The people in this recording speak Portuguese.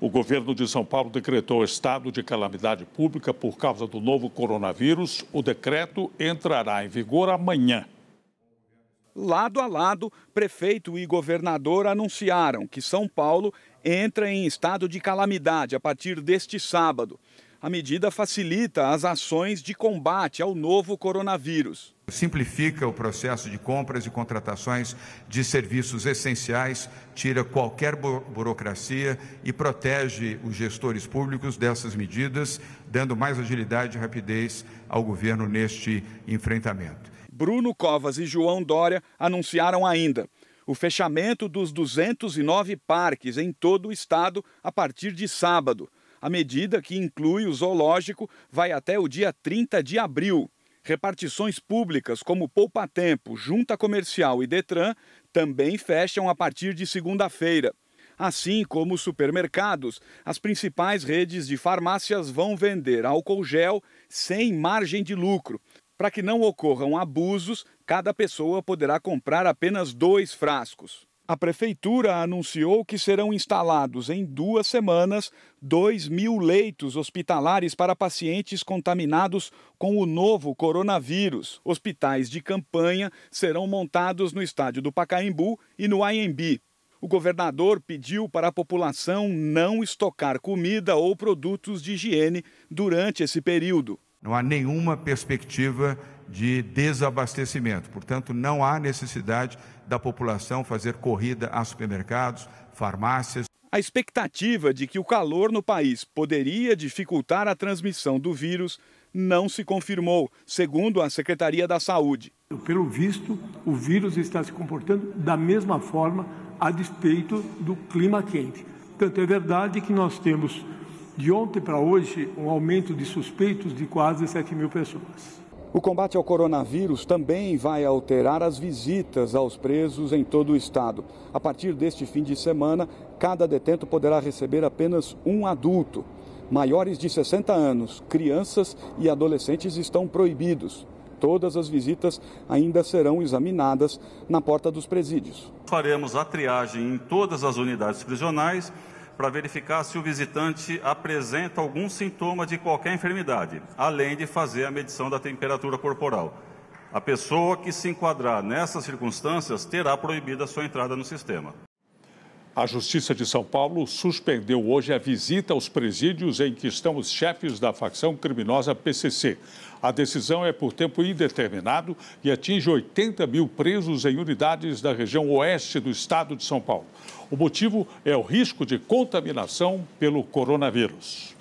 O governo de São Paulo decretou estado de calamidade pública por causa do novo coronavírus. O decreto entrará em vigor amanhã. Lado a lado, prefeito e governador anunciaram que São Paulo entra em estado de calamidade a partir deste sábado. A medida facilita as ações de combate ao novo coronavírus. Simplifica o processo de compras e contratações de serviços essenciais, tira qualquer burocracia e protege os gestores públicos dessas medidas, dando mais agilidade e rapidez ao governo neste enfrentamento. Bruno Covas e João Dória anunciaram ainda o fechamento dos 209 parques em todo o estado a partir de sábado a medida, que inclui o zoológico, vai até o dia 30 de abril. Repartições públicas como Poupa Tempo, Junta Comercial e Detran também fecham a partir de segunda-feira. Assim como supermercados, as principais redes de farmácias vão vender álcool gel sem margem de lucro. Para que não ocorram abusos, cada pessoa poderá comprar apenas dois frascos. A prefeitura anunciou que serão instalados em duas semanas 2 mil leitos hospitalares para pacientes contaminados com o novo coronavírus. Hospitais de campanha serão montados no estádio do Pacaembu e no Anhembi. O governador pediu para a população não estocar comida ou produtos de higiene durante esse período. Não há nenhuma perspectiva de desabastecimento. Portanto, não há necessidade da população fazer corrida a supermercados, farmácias. A expectativa de que o calor no país poderia dificultar a transmissão do vírus não se confirmou, segundo a Secretaria da Saúde. Pelo visto, o vírus está se comportando da mesma forma a despeito do clima quente. Tanto é verdade que nós temos, de ontem para hoje, um aumento de suspeitos de quase 7 mil pessoas. O combate ao coronavírus também vai alterar as visitas aos presos em todo o estado. A partir deste fim de semana, cada detento poderá receber apenas um adulto. Maiores de 60 anos, crianças e adolescentes estão proibidos. Todas as visitas ainda serão examinadas na porta dos presídios. Faremos a triagem em todas as unidades prisionais para verificar se o visitante apresenta algum sintoma de qualquer enfermidade, além de fazer a medição da temperatura corporal. A pessoa que se enquadrar nessas circunstâncias terá proibida a sua entrada no sistema. A Justiça de São Paulo suspendeu hoje a visita aos presídios em que estão os chefes da facção criminosa PCC. A decisão é por tempo indeterminado e atinge 80 mil presos em unidades da região oeste do estado de São Paulo. O motivo é o risco de contaminação pelo coronavírus.